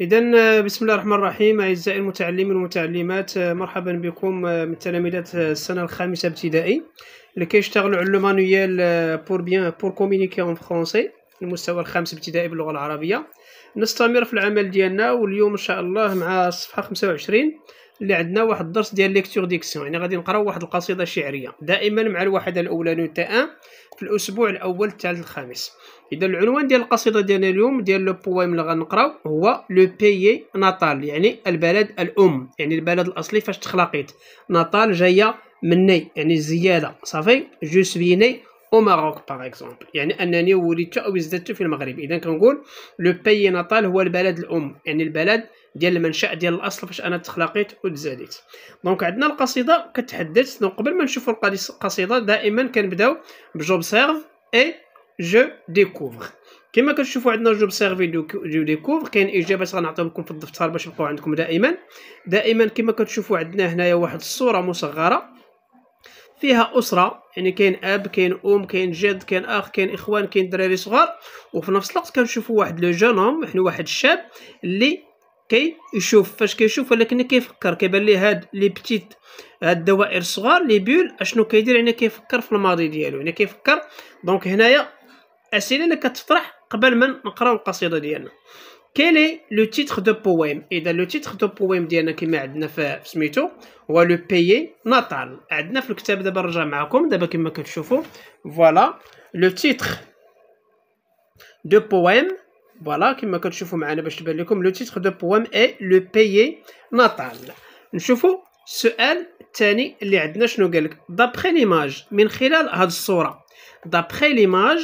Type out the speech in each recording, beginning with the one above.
اذا آه، بسم الله الرحمن الرحيم اعزائي المتعلمين والمتعلمات آه، مرحبا بكم آه، من تلاميذ السنه الخامسه ابتدائي اللي كيشتغلوا على مانويال بور بيان بور كومونيكي اون فرونسي المستوى الخامس ابتدائي باللغه العربيه نستمر في العمل ديالنا واليوم ان شاء الله مع الصفحه 25 اللي عندنا واحد الدرس ديال ليكتور ديكسيون يعني غادي نقراو واحد القصيده شعريه دائما مع الواحدة تي ان في الاسبوع الاول تاع الخامس اذا العنوان ديال القصيده ديالنا اليوم ديال لو بويم اللي غنقراو هو لو بيي ناتال يعني البلد الام يعني البلد الاصلي فاش تخلقيت ناتال جايه مني يعني زياده صافي جو سوي ني او ماروك باغ اكزومبل يعني انني ولدت او ازددت في المغرب اذا كنقول لو بيي ناتال هو البلد الام يعني البلد ديال المنشا ديال الاصل فاش انا تخلقيت وتزاديت دونك عندنا القصيده كتحدث دونك قبل ما نشوفوا القصيده دائما كنبداو بجوبسيرف اي جو ديكوفر كما كتشوفوا عندنا جوب سيرفي دو ديكوفر كاين اجابات غنعطيهم لكم في الدفتر باش يبقاو عندكم دائما دائما كما كتشوفوا عندنا هنايا واحد الصوره مصغره فيها اسره يعني كاين اب كاين ام كاين جد كاين اخ كاين اخوان كاين دراري صغار وفي نفس الوقت كنشوفوا واحد لو جون هوم يعني واحد الشاب اللي كي يشوف فاش كيشوف ولكن كيفكر كيبان ليه هاد لي بتيت هاد الدوائر الصغار لي بول اشنو كيدير يعني كيفكر في الماضي ديالو يعني كيفكر دونك هنايا اسئله اللي كتطرح قبل ما نقراو القصيده ديالنا كيلي لو تيتر دو بويم اذا لو تيتر دو بويم ديالنا كما عندنا في سميتو هو لو بيي ناتال عندنا في الكتاب دابا نرجع معكم دابا كما كتشوفوا فوالا لو تيتر دو بويم فوالا كما كتشوفوا معنا باش تبان لكم لو تيتر دو بوام اي لو بيي ناتال نشوفوا السؤال الثاني اللي عندنا شنو قال لك دابخي ليماج من خلال هاد الصوره دابخي ليماج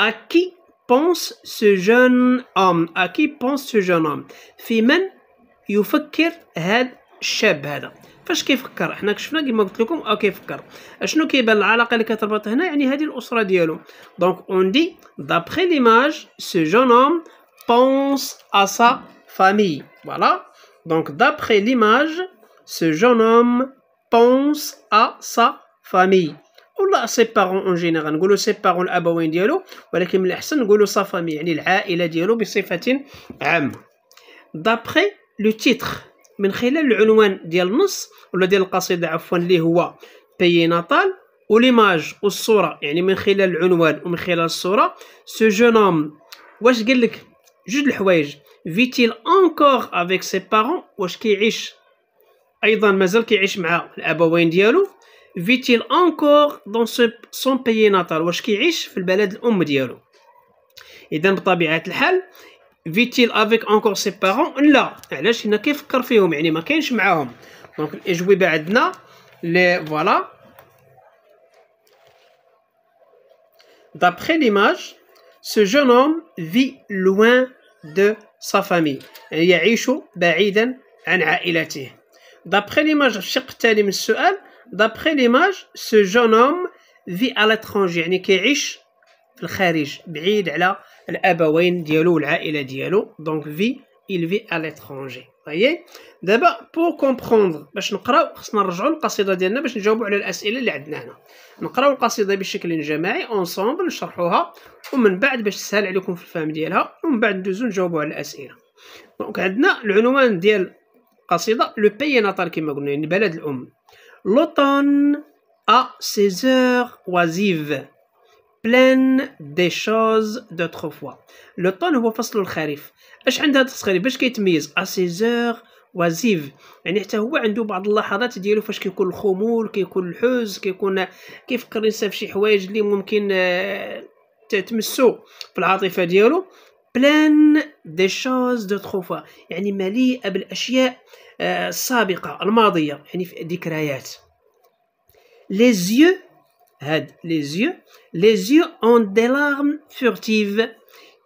ا كي بونس سو جون اوم ا كي بونس سو جون اوم في من يفكر هاد الشاب هذا فاش كيفكر حنا شفنا كما قلت لكم اه كيفكر اشنو كيبان العلاقه اللي كتربط هنا يعني هذه الاسره ديالو دونك اون دي دابخي ليماج سو جون هوم بونس ا سا فامي فوالا دونك دابخي ليماج سو جون هوم بونس ا سا فامي ولا سي بارون اون جينيرال نقولوا سي بارون الابوين ديالو ولكن من الاحسن نقولوا سا فامي يعني العائله ديالو بصفه عامه دابخي لو تيتر من خلال العنوان ديال النص ولا ديال القصيده عفوا اللي هو بيي ناتال وليماج والصوره يعني من خلال العنوان ومن خلال الصوره سو جون واش قال لك جوج الحوايج فيتيل انكور افيك سي بارون واش كيعيش ايضا مازال كيعيش مع الابوين ديالو فيتيل انكور دون سون بيي ناتال واش كيعيش في البلد الام ديالو اذا بطبيعه الحال فيتيل افيك انكور سي بارون لا علاش هنا كيفكر فيهم يعني ما كاينش معاهم دونك الاجوبه عندنا لي فوالا دابخي ليماج سو جون هوم في لوان دو سا فامي يعني يعيش بعيدا عن عائلته. دابخي ليماج الشق التالي من السؤال. دابخي ليماج سو جون هوم في ا يعني كيعيش في الخارج بعيد على الابوين ديالو والعائله ديالو دونك في il vit à l'étranger voyez دابا pour comprendre باش نقراو خصنا نرجعوا للقصيده ديالنا باش نجاوبوا على الاسئله اللي عندنا هنا نقراو القصيده بشكل جماعي اونصومبل نشرحوها ومن بعد باش تسهل عليكم في الفهم ديالها ومن بعد ندوزو نجاوبوا على الاسئله دونك عندنا العنوان ديال القصيده لو بي ناتال كما قلنا يعني بلد الام لوطون ا سيزور وازيف بلان دي شوز دوتروفوا لو طون هو فصل الخريف اش عندها هذا باش كيتميز اسيزور وزيف يعني حتى هو عنده بعض اللحظات ديالو فاش كيكون الخمول كيكون الحوز كيكون كيفكر الانسان فشي حوايج اللي ممكن آه، تمسو في العاطفه ديالو بلان دي شوز دو تروفوا يعني مليئه بالاشياء آه، السابقه الماضيه يعني ذكريات لي زيو هاد لي زيو لي زيو اون دي لارم فورتيف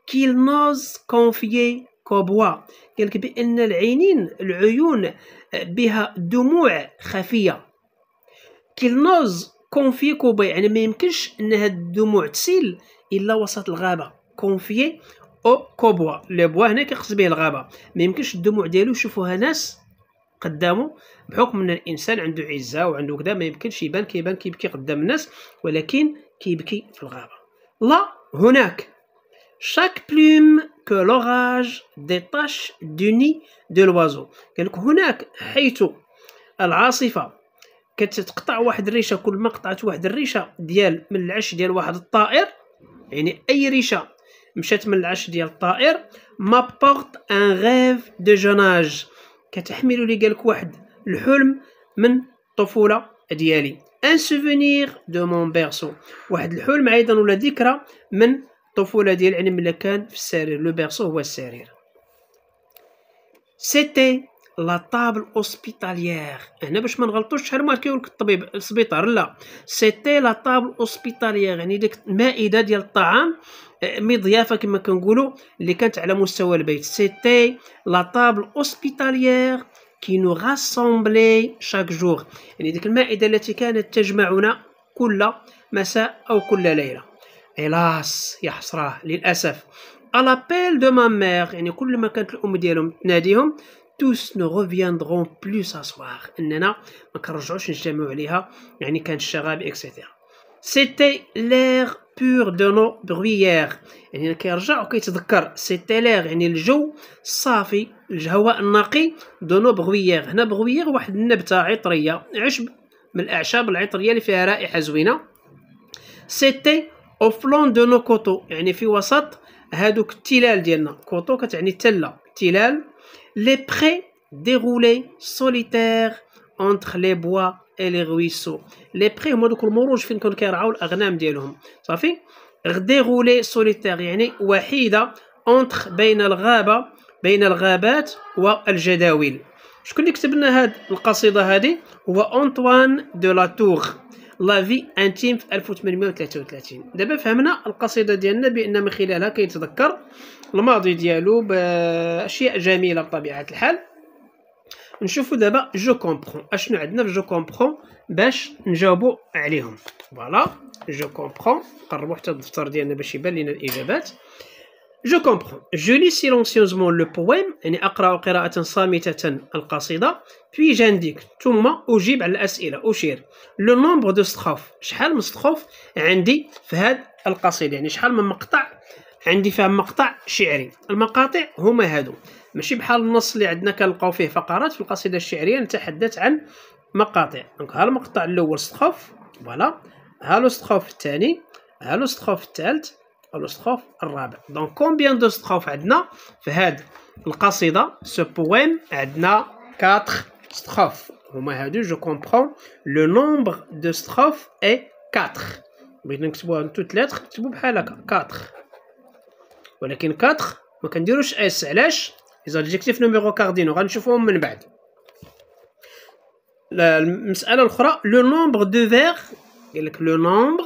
كيل نوز كونفي كوبوا قالك بان العينين العيون بها دموع خفيه كيل نوز كونفي كوبا يعني ما يمكنش ان هاد الدموع تسيل الا وسط الغابه كونفي او كوبوا لو بوا هنا كيقصد به الغابه ما يمكنش الدموع ديالو يشوفوها ناس قدامه بحكم ان الانسان عنده عزه وعنده كذا ما يمكنش يبان كيبان كيبكي قدام الناس ولكن كيبكي في الغابه لا هناك شاك بلوم que l'orage détache دو nid de قال لك هناك حيث العاصفه كتقطع واحد الريشه كل ما قطعت واحد الريشه ديال من العش ديال واحد الطائر يعني اي ريشه مشات من العش ديال الطائر ما بورت ان غيف دو جوناج كتحمل لي قالك واحد الحلم من الطفوله ديالي ان سوفونير دو مون بيرسو واحد الحلم ايضا ولا ذكرى من الطفوله ديال يعني ملي كان في السرير لو بيرسو هو السرير سيتي لا طابل اوسبيتاليير هنا باش ما نغلطوش شحال ما كيقول لك الطبيب السبيطار لا سيتي لا طابل اوسبيتاليير يعني ديك المائده ديال الطعام مي ضيافه كما كنقولوا اللي كانت على مستوى البيت سيتي لا طابل اوسبيتاليير كي نو راسومبلي شاك جور يعني ديك المائده التي كانت تجمعنا كل مساء او كل ليله ايلاس يا حسراه للاسف الابيل دو ما مير يعني كل ما كانت الام ديالهم تناديهم tous ne reviendront plus s'asseoir اننا ما كنرجعوش نجتمعوا عليها يعني كان الشغب اكسيتيرا سيتي ليغ بور دو نو بغوييغ يعني كيرجع وكيتذكر سيتي ليغ يعني الجو الصافي الهواء النقي دو نو بغوييغ هنا بغوييغ واحد النبته عطريه عشب من الاعشاب العطريه اللي فيها رائحه زوينه سيتي او فلون دو نو كوتو يعني في وسط هادوك التلال ديالنا كوتو كتعني تله تلال لي بري ديغولي سوليتير اونتر لي بوا اي لي غويسو لي بخي هما دوك المروج فين كانوا كيرعاو الاغنام ديالهم صافي غولي سوليتير يعني وحيده اونتر بين الغابه بين الغابات والجداول شكون اللي كتب لنا هاد القصيده هادي هو انطوان دو لا توغ لا في انتيم في 1833 دابا فهمنا القصيده ديالنا بان من خلالها كيتذكر الماضي ديالو باشياء جميله بطبيعه الحال نشوفوا دابا جو كومبرون اشنو عندنا في جو كومبرون باش نجاوبوا عليهم فوالا جو كومبرون قربوا حتى الدفتر ديالنا باش يبان لنا الاجابات جو كومبرون جو لي سيلونسيوزمون لو بويم يعني اقرا قراءه صامته القصيده في جانديك ثم اجيب على الاسئله اشير لو نومبر دو ستروف شحال من ستروف عندي في هاد القصيده يعني شحال من مقطع عندي فيها مقطع شعري المقاطع هما هادو ماشي بحال النص اللي عندنا كنلقاو فيه فقرات في القصيده الشعريه نتحدث عن مقاطع دونك ها المقطع الاول سطخوف فوالا ها الاستخوف الثاني ها الاستخوف الثالث الاستخوف الرابع دونك كومبيان دو استخوف عندنا في هاد القصيده سو بويم عندنا 4 استخوف هما هادو جو كومبرون لو نومبر دو ستروف اي 4 بغيت نكتبوها انتو توت لاتر نكتبو بحال هكا 4 ولكن 4 ما كنديروش اس علاش ليزادجيكتيف نوميرو كاردينو غنشوفوهم من بعد المساله الاخرى لو نومبر دو فيغ قال لك لو نومبر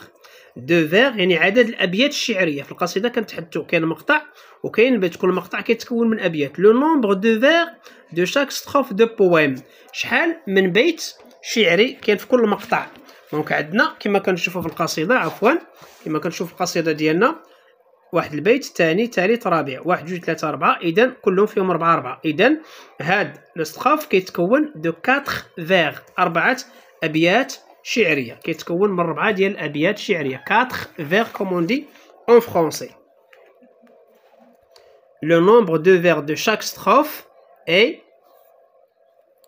دو فيغ يعني عدد الابيات الشعريه في القصيده كنتحدثوا كاين مقطع وكاين بيت كل مقطع كيتكون من ابيات لو نومبر دو فيغ دو شاك ستروف دو بويم شحال من بيت شعري كاين في كل مقطع دونك عندنا كما كنشوفوا في القصيده عفوا كما كنشوفو في القصيده ديالنا واحد البيت ثاني ثالث رابع واحد جوج ثلاثة أربعة إذا كلهم فيهم أربعة أربعة إذا هاد لوستخاف كيتكون دو كاتخ فيغ أربعة أبيات شعرية كيتكون من ربعة ديال الأبيات الشعرية كاتخ فيغ كوموندي أون فرونسي Le دو فيغ دو شاك chaque إي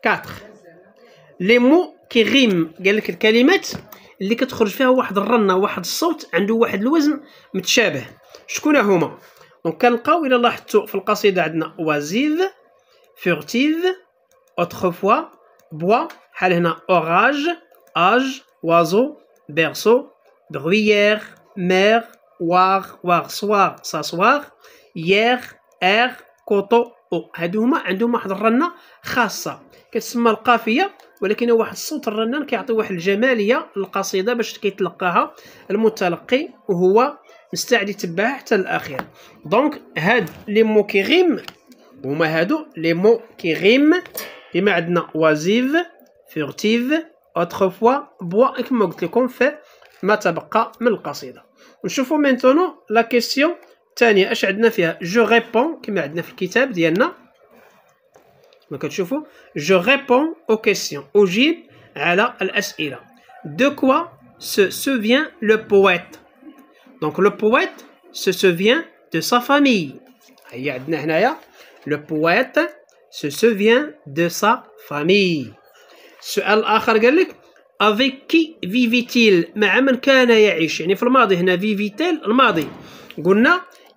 كاتخ لي مو mots qui قالك الكلمات اللي كتخرج فيها واحد الرنه واحد الصوت عنده واحد الوزن متشابه شكون هما دونك كنلقاو الا لاحظتوا في القصيده عندنا وازيف فورتيف اوتروفوا بوا بحال هنا اوراج اج وازو بيرسو برويير مير وار وار سوار ساسوار يير ار كوتو او هادو هما عندهم واحد الرنه خاصه كتسمى القافيه ولكن واحد الصوت الرنان كيعطي واحد الجماليه للقصيده باش كيتلقاها المتلقي وهو مستعد يتبعها حتى الاخير دونك هاد لي مو كيغيم هما هادو لي مو كيغيم كيما عندنا وازيف فيغتيف فوا بوا كما قلت لكم في ما تبقى من القصيده نشوفوا مينتونو لا كيسيون الثانيه اش عندنا فيها جو ريبون كما عندنا في الكتاب ديالنا كما كتشوفوا جو ريبون او كيسيون اجيب على الاسئله دو كوا سو سوفيان لو poète دونك لو poète سو سوفيان دو سا فامي هي عندنا هنايا لو poète سو سوفيان دو سا فامي السؤال الاخر قال لك avec qui vivait مع من كان يعيش يعني في الماضي هنا فيفيتيل الماضي قلنا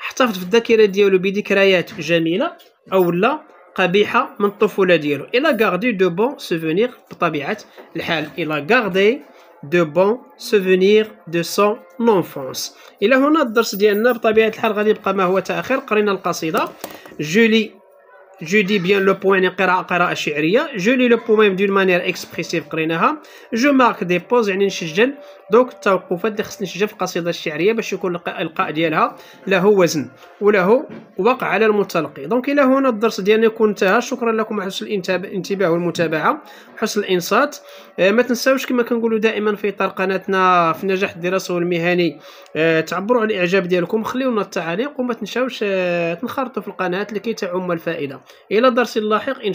احتفظ في الذاكره ديالو بذكريات جميله او لا قبيحه من الطفوله ديالو الا غاردي دو بون سوفونير بطبيعه الحال الا غاردي دو بون سوفونير دو سون نونفونس الى هنا الدرس ديالنا بطبيعه الحال غادي يبقى ما هو تاخير قرينا القصيده جولي Je dis bien le يعني قراءة قراءة شعرية. جولي لو le poème d'une manière expressive قريناها. Je marque des pauses يعني نسجل دوك التوقفات اللي خصني نسجل في القصيده الشعريه باش يكون الالقاء ديالها له وزن وله وقع على المتلقي دونك الى هنا الدرس ديالنا يكون انتهى شكرا لكم على حسن الانتباه والمتابعه حسن الانصات آه، ما تنساوش كما كنقولوا دائما في اطار قناتنا في النجاح الدراسي والمهني آه، تعبروا على الاعجاب ديالكم خليو لنا التعاليق وما تنساوش آه، تنخرطوا في القناه لكي تعم الفائده الى درس لاحق ان